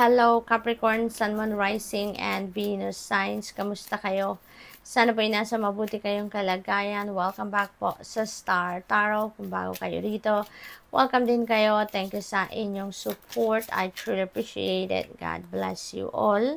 Hello Capricorn, Sun, Moon, Rising, and Venus signs. Kamusta kayo? Sana po ay nasa mabuti kayong kalagayan. Welcome back po sa Star Tarot. Kung bago kayo dito, welcome din kayo. Thank you sa inyong support. I truly appreciate it. God bless you all.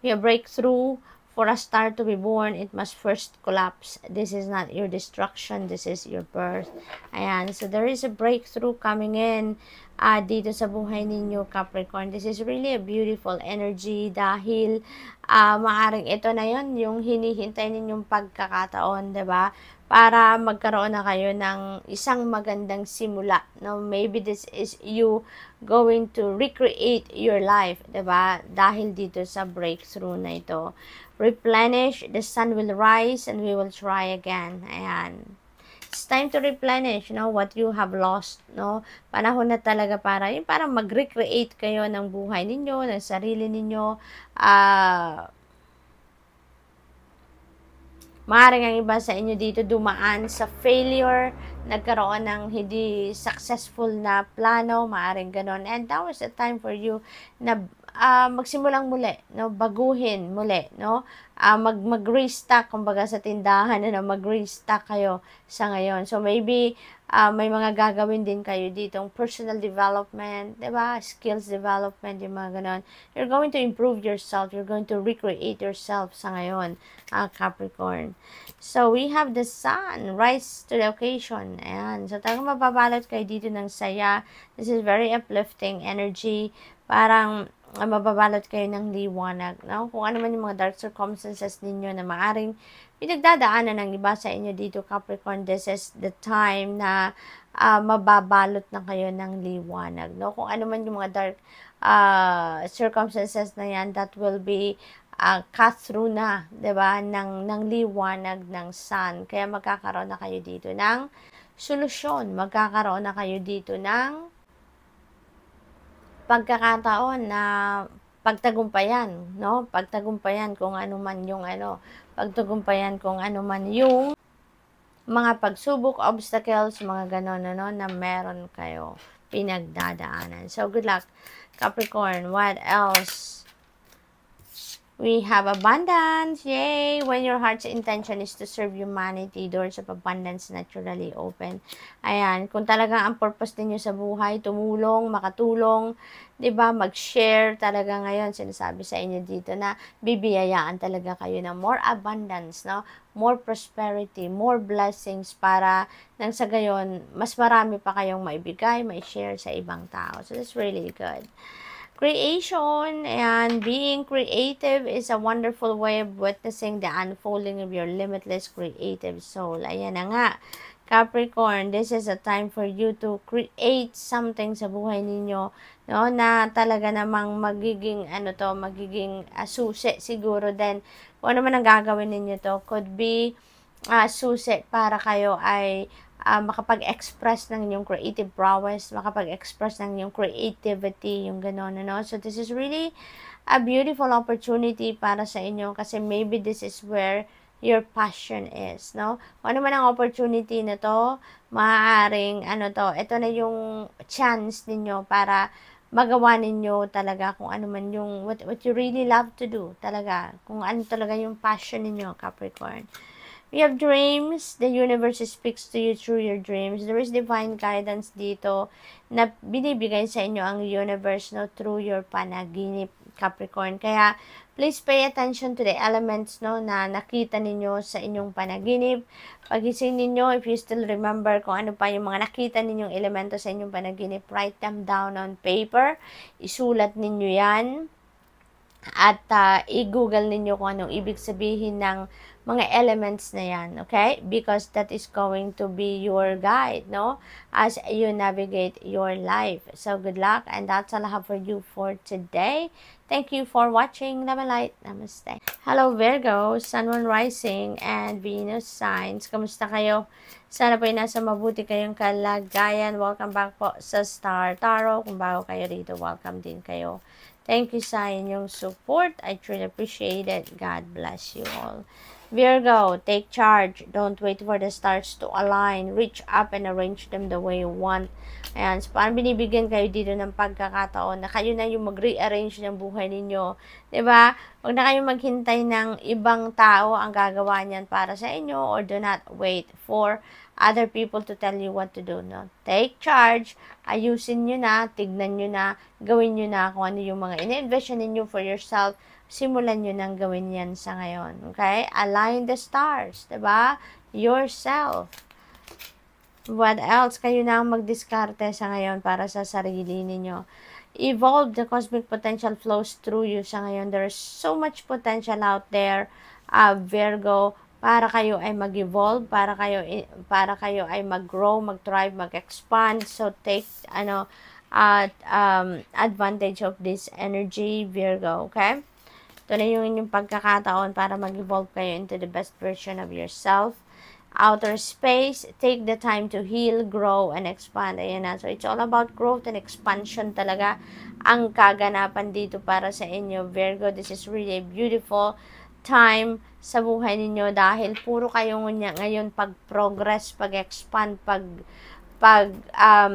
Your breakthrough for a star to be born, it must first collapse. This is not your destruction. This is your birth. Ayan. So there is a breakthrough coming in uh, dito sa buhay ninyo Capricorn. This is really a beautiful energy dahil uh, maaring ito na yon yung hinihintay ninyong pagkakataon, ba diba? Para magkaroon na kayo ng isang magandang simula. No? Maybe this is you going to recreate your life, ba diba? Dahil dito sa breakthrough na ito. Replenish, the sun will rise and we will try again. Ayan. It's time to replenish, no? What you have lost, no? Panahon na talaga para, yung parang mag-recreate kayo ng buhay ninyo, ng sarili ninyo. Ah... Uh, Maaaring ang iba sa inyo dito dumaan sa failure, nagkaroon ng hindi successful na plano, maaaring ganon. And that was the time for you na uh, magsimulang muli, no? Baguhin muli, no? Uh, mag mag-restock kumbaga sa tindahan na ano? mag-restock kayo sa ngayon. So maybe uh, may mga gagawin din kayo dito, personal development, 'di ba? Skills development, yung mga ganun. You're going to improve yourself, you're going to recreate yourself sa ngayon, uh, Capricorn. So we have the sun, rise to the occasion. Ayan. So talagang mababalot kayo dito ng saya. This is very uplifting energy. Parang ay mababalot kayo ng liwanag. No? Kung ano man yung mga dark circumstances ninyo na maaring pinagdadaanan ng iba sa inyo dito, Capricorn, this is the time na uh, mababalot na kayo ng liwanag. No? Kung ano man yung mga dark uh, circumstances na yan, that will be uh, cut through na, di ba, ng, ng liwanag ng sun. Kaya magkakaroon na kayo dito ng solusyon. Magkakaroon na kayo dito ng pagkakataon na pagtagumpayan, no? Pagtagumpayan kung ano man yung ano, pagtagumpayan kung ano man yung mga pagsubok, obstacles, mga ganon, ano, na meron kayo pinagdadaanan. So, good luck, Capricorn. What else? We have abundance. Yay! When your heart's intention is to serve humanity, doors of abundance naturally open. Ayan, kung talagang ang purpose ninyo sa buhay, tumulong, makatulong, 'di ba? Mag-share talaga ngayon sinasabi sa inyo dito na bibiyayaan talaga kayo ng more abundance, no? More prosperity, more blessings para nang sa gayon mas marami pa kayong maibigay, may share sa ibang tao. So that's really good. Creation and being creative is a wonderful way of witnessing the unfolding of your limitless creative soul. Ayan na nga, Capricorn, this is a time for you to create something sa buhay ninyo no, na talaga namang magiging, ano to, magiging uh, susi siguro din. Kung ano man ang gagawin ninyo to, could be uh, susi para kayo ay uh, makapag-express ng inyong creative prowess, makapag-express ng inyong creativity, yung gano'n, ano. So, this is really a beautiful opportunity para sa inyo kasi maybe this is where your passion is, no? Kung ano man ang opportunity na to, maaaring, ano to, ito na yung chance ninyo para magawa ninyo talaga kung ano man yung, what, what you really love to do, talaga. Kung ano talaga yung passion ninyo, Capricorn. We have dreams. The universe speaks to you through your dreams. There is divine guidance dito na binibigay sa inyo ang universe no through your panaginip Capricorn. Kaya please pay attention to the elements no na nakita ninyo sa inyong panaginip. Pagising ninyo if you still remember kung ano pa yung mga nakita ninyong elemento sa inyong panaginip, write them down on paper. Isulat ninyo 'yan at uh, i-google ninyo kung anong ibig sabihin ng mga elements na yan, okay? Because that is going to be your guide, no? As you navigate your life. So, good luck and that's all I have for you for today. Thank you for watching. Namalite. Namaste. Hello, Virgo, Sun, Moon, Rising, and Venus Signs. Kamusta kayo? Sana po ay nasa mabuti kayong kalagayan. Welcome back po sa Star Taro. Kung bago kayo dito, welcome din kayo Thank you sa inyong support. I truly appreciate it. God bless you all. Virgo, take charge. Don't wait for the stars to align. Reach up and arrange them the way you want. Ayan, so parang binibigyan kayo dito ng pagkakataon na kayo na yung mag-rearrange ng buhay ninyo. ba? Diba? Huwag na kayo maghintay ng ibang tao ang gagawa niyan para sa inyo or do not wait for other people to tell you what to do, no? Take charge, ayusin nyo na, tignan nyo na, gawin nyo na kung ano yung mga in-invest ninyo for yourself, simulan nyo nang gawin yan sa ngayon, okay? Align the stars, ba diba? Yourself. What else? Kayo na ang magdiskarte sa ngayon para sa sarili ninyo evolve the cosmic potential flows through you sa ngayon. There's so much potential out there, uh, Virgo para kayo ay mag-evolve, para kayo para kayo ay mag-grow, mag-thrive, mag-expand. So take ano at um, advantage of this energy Virgo, okay? Ito na yung inyong pagkakataon para mag-evolve kayo into the best version of yourself. Outer space, take the time to heal, grow, and expand. Ayan na. So, it's all about growth and expansion talaga ang kaganapan dito para sa inyo, Virgo. This is really beautiful time sa buhay ninyo dahil puro kayo ngunya ngayon pag progress, pag expand, pag pag um,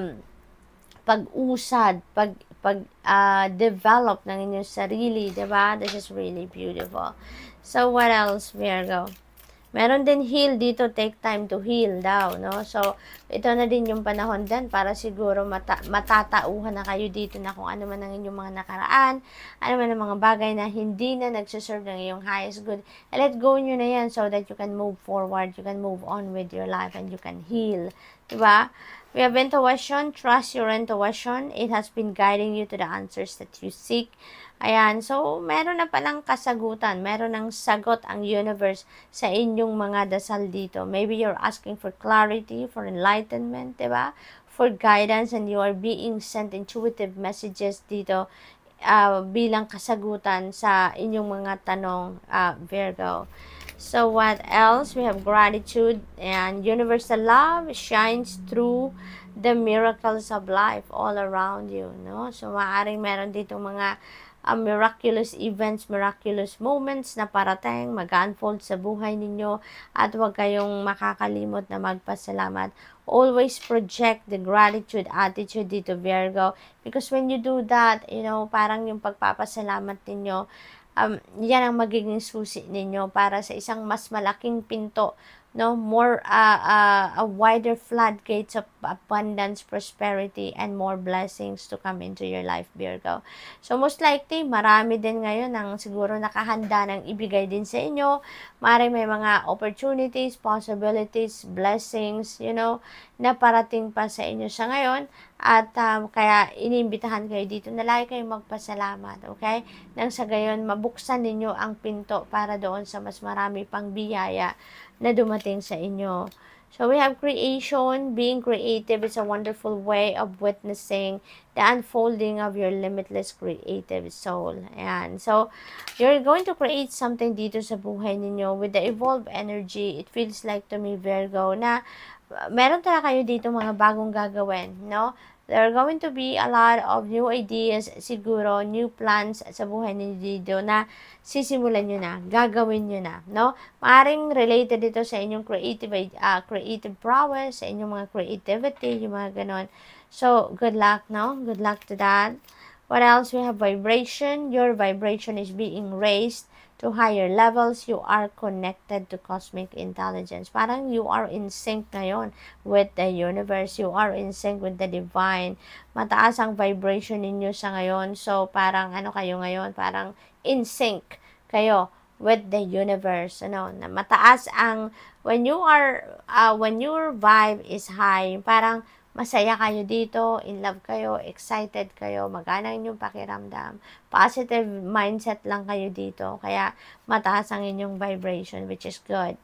pag-usad, pag pag uh, develop ng inyong sarili, 'di ba? This is really beautiful. So what else, Virgo? Meron din heal dito, take time to heal daw, no? So, ito na din yung panahon din para siguro mata matatauhan na kayo dito na kung ano man ang inyong mga nakaraan, ano man ang mga bagay na hindi na nagsiserve ng iyong highest good. let go nyo na yan so that you can move forward, you can move on with your life, and you can heal. Diba? We have intuition. Trust your intuition. It has been guiding you to the answers that you seek. Ayan, so meron na palang kasagutan, meron ng sagot ang universe sa inyong mga dasal dito. Maybe you're asking for clarity, for enlightenment, di ba? For guidance and you are being sent intuitive messages dito uh, bilang kasagutan sa inyong mga tanong, uh, Virgo. So what else? We have gratitude and universal love shines through the miracles of life all around you, no? So maaring meron dito mga ang miraculous events, miraculous moments na parating, mag-unfold sa buhay ninyo at huwag kayong makakalimot na magpasalamat. Always project the gratitude attitude dito Virgo because when you do that, you know, parang yung pagpapasalamat ninyo, um, yan ang magiging susi ninyo para sa isang mas malaking pinto no more uh, uh, a wider floodgates of abundance, prosperity, and more blessings to come into your life, Virgo. So, most likely, marami din ngayon ang siguro nakahanda ng ibigay din sa inyo. Mari may mga opportunities, possibilities, blessings, you know, na parating pa sa inyo sa ngayon. At um, kaya inimbitahan kayo dito na lagi kayo magpasalamat, okay? Nang sa gayon, mabuksan ninyo ang pinto para doon sa mas marami pang biyaya na dumating sa inyo. So we have creation. Being creative is a wonderful way of witnessing the unfolding of your limitless creative soul. And So, you're going to create something dito sa buhay ninyo with the evolved energy. It feels like to me, Virgo, na meron talaga kayo dito mga bagong gagawin, no? There are going to be a lot of new ideas, siguro, new plans sa buhay ni Dido na sisimulan nyo na, gagawin nyo na, no? Maaring related dito sa inyong creative, uh, creative prowess, sa inyong mga creativity, yung mga ganon. So, good luck, no? Good luck to that. What else? We have vibration. Your vibration is being raised to higher levels, you are connected to cosmic intelligence. Parang you are in sync ngayon with the universe. You are in sync with the divine. Mataas ang vibration ninyo sa ngayon. So, parang ano kayo ngayon? Parang in sync kayo with the universe. Ano, na mataas ang, when you are, uh, when your vibe is high, parang masaya kayo dito, in love kayo, excited kayo, magana inyong pakiramdam, positive mindset lang kayo dito, kaya mataas ang inyong vibration, which is good.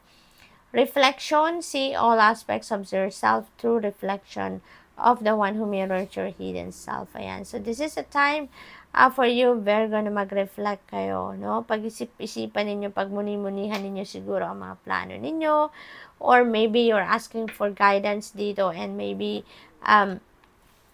Reflection, see all aspects of yourself through reflection of the one who mirrors your hidden self. Ayan. So, this is a time uh, for you, Virgo, na mag-reflect kayo. No? Pag-isip-isipan ninyo, pagmuni-munihan ninyo siguro ang mga plano ninyo. Or maybe you're asking for guidance dito and maybe um,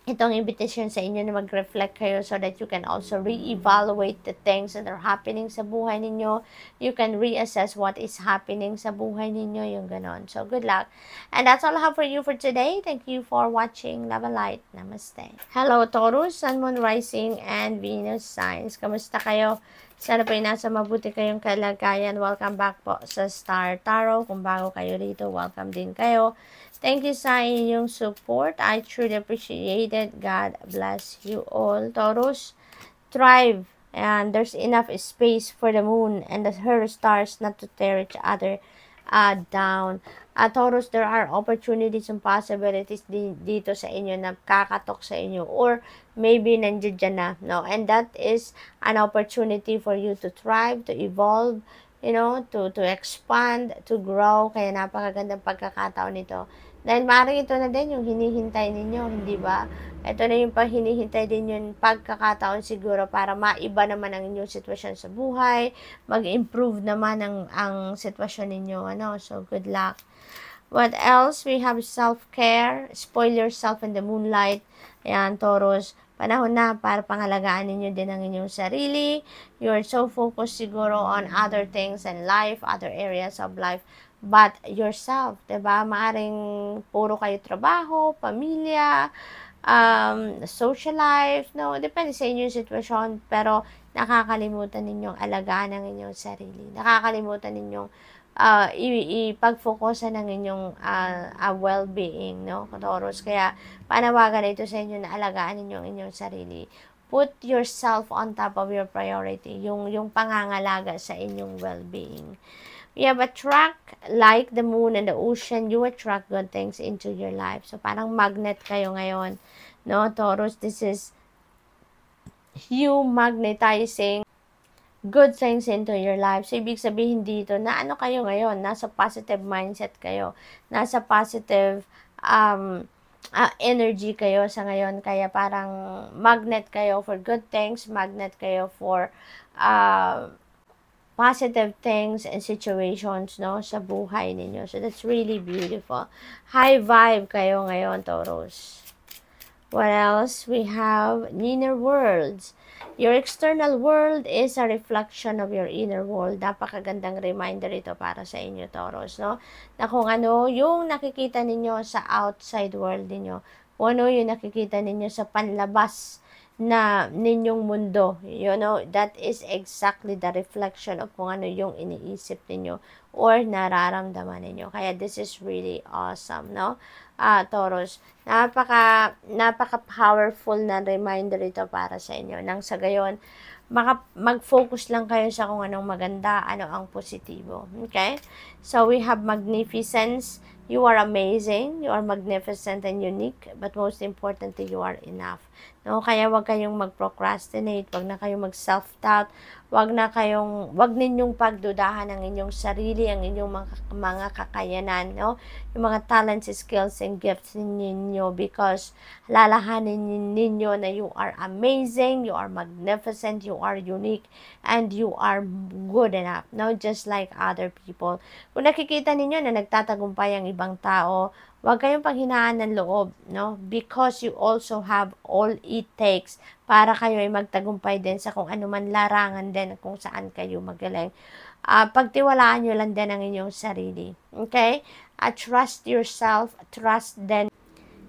itong invitation sa inyo na mag-reflect kayo so that you can also re-evaluate the things that are happening sa buhay ninyo. You can reassess what is happening sa buhay ninyo, yung ganon. So, good luck. And that's all I have for you for today. Thank you for watching. Love and light. Namaste. Hello, Taurus, Sun, Moon, Rising, and Venus signs. Kamusta kayo? Sana po nasa mabuti kayong kalagayan. Welcome back po sa Star Tarot. Kung bago kayo dito, welcome din kayo. Thank you sa inyong support. I truly appreciate it. God bless you all. Taurus, thrive. And there's enough space for the moon and the, her stars not to tear each other uh, down. At uh, Taurus, there are opportunities and possibilities di dito sa inyo na kakatok sa inyo or maybe nandiyan dyan na. No? And that is an opportunity for you to thrive, to evolve, you know, to, to expand, to grow. Kaya napakagandang pagkakataon nito. Dahil maaaring ito na din yung hinihintay ninyo, hindi ba? Ito na yung pang hinihintay din yung pagkakataon siguro para maiba naman ang inyong sitwasyon sa buhay, mag-improve naman ang, ang sitwasyon ninyo. Ano? So, good luck. What else? We have self-care. Spoil yourself in the moonlight. Ayan, Taurus. Panahon na para pangalagaan ninyo din ang inyong sarili. You are so focused siguro on other things and life, other areas of life but yourself, 'di ba? Maaring puro kayo trabaho, pamilya, um, social life, no, depende sa inyong sitwasyon, pero nakakalimutan ninyong alagaan ang inyong sarili. Nakakalimutan ninyong uh, ipag-focusan ang inyong uh, uh, well-being, no, Taurus. Kaya, panawagan na ito sa inyo na alagaan ninyo ang inyong sarili. Put yourself on top of your priority, yung, yung pangangalaga sa inyong well-being you have attract like the moon and the ocean, you attract good things into your life. So, parang magnet kayo ngayon. No, Taurus, this is you magnetizing good things into your life. So, ibig sabihin dito na ano kayo ngayon? Nasa positive mindset kayo. Nasa positive um, uh, energy kayo sa ngayon. Kaya parang magnet kayo for good things, magnet kayo for uh, positive things and situations no sa buhay ninyo. So that's really beautiful. High vibe kayo ngayon, Taurus. What else? We have inner worlds. Your external world is a reflection of your inner world. Napakagandang reminder ito para sa inyo, Taurus, no? Na kung ano yung nakikita ninyo sa outside world ninyo, kung ano yung nakikita ninyo sa panlabas na ninyong mundo. You know, that is exactly the reflection of kung ano yung iniisip ninyo or nararamdaman ninyo. Kaya this is really awesome, no? Ah, uh, Taurus, napaka, napaka powerful na reminder ito para sa inyo. Nang sa gayon, maka, mag-focus lang kayo sa kung anong maganda, ano ang positibo. Okay? So, we have magnificence. You are amazing, you are magnificent and unique, but most importantly, you are enough. No? Kaya wag kayong mag-procrastinate, wag na kayong mag-self-doubt, wag na kayong, wag ninyong pagdudahan ang inyong sarili, ang inyong mga, mga kakayanan, no? yung mga talents, skills, and gifts ninyo because lalahanin ninyo na you are amazing, you are magnificent, you are unique and you are good enough, Not Just like other people. Kung nakikita ninyo na nagtatagumpay ang ibang tao, Huwag kayong panghinaan ng loob, no? Because you also have all it takes para kayo ay magtagumpay din sa kung anuman larangan din kung saan kayo magaling. Uh, pagtiwalaan nyo lang din ang inyong sarili. Okay? Uh, trust yourself, trust then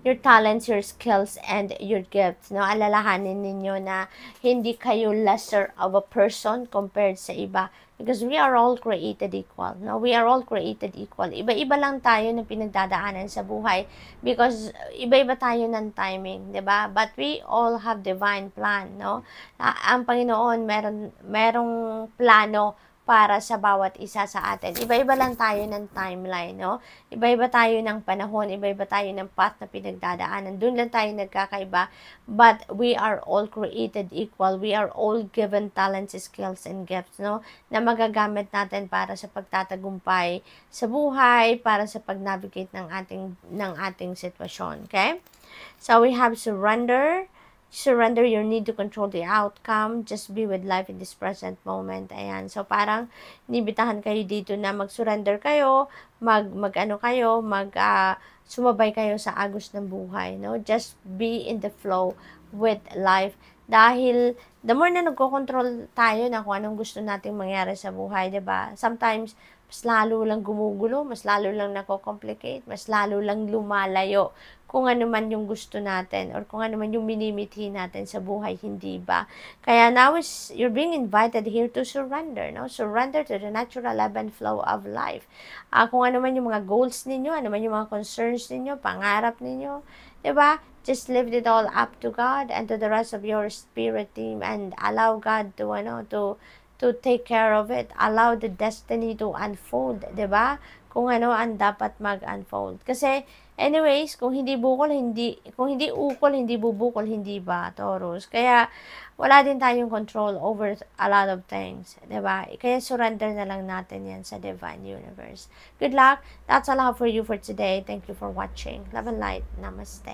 your talents, your skills, and your gifts. No? Alalahanin ninyo na hindi kayo lesser of a person compared sa iba because we are all created equal. No? We are all created equal. Iba-iba lang tayo ng pinagdadaanan sa buhay because iba-iba tayo ng timing, 'di ba? But we all have divine plan, no? Ah, ang Panginoon meron merong plano para sa bawat isa sa atin. Iba-iba lang tayo ng timeline, no? Iba-iba tayo ng panahon, iba-iba tayo ng path na pinagdadaanan. Doon lang tayo nagkakaiba, but we are all created equal. We are all given talents, skills, and gifts, no? Na magagamit natin para sa pagtatagumpay sa buhay, para sa pag-navigate ng ating, ng ating sitwasyon, okay? So, we have surrender, surrender your need to control the outcome. Just be with life in this present moment. Ayan. So, parang nibitahan kayo dito na mag-surrender kayo, mag, mag ano kayo, mag, uh, sumabay kayo sa agos ng buhay. No? Just be in the flow with life. Dahil, the more na nagko-control tayo na kung anong gusto nating mangyari sa buhay, ba diba? Sometimes, mas lalo lang gumugulo, mas lalo lang nako-complicate, mas lalo lang lumalayo kung ano man yung gusto natin or kung ano man yung minimithi natin sa buhay, hindi ba? Kaya now is, you're being invited here to surrender, no? Surrender to the natural ebb and flow of life. Uh, kung ano man yung mga goals ninyo, ano man yung mga concerns ninyo, pangarap ninyo, di ba? Just leave it all up to God and to the rest of your spirit team and allow God to, ano, to to take care of it. Allow the destiny to unfold, di ba? Kung ano ang dapat mag-unfold. Kasi, Anyways, kung hindi bukol, hindi, kung hindi ukol, hindi bubukol, hindi ba, Taurus? Kaya, wala din tayong control over a lot of things, 'di ba? Kaya surrender na lang natin yan sa Divine Universe. Good luck. That's all I have for you for today. Thank you for watching. Love and light. Namaste.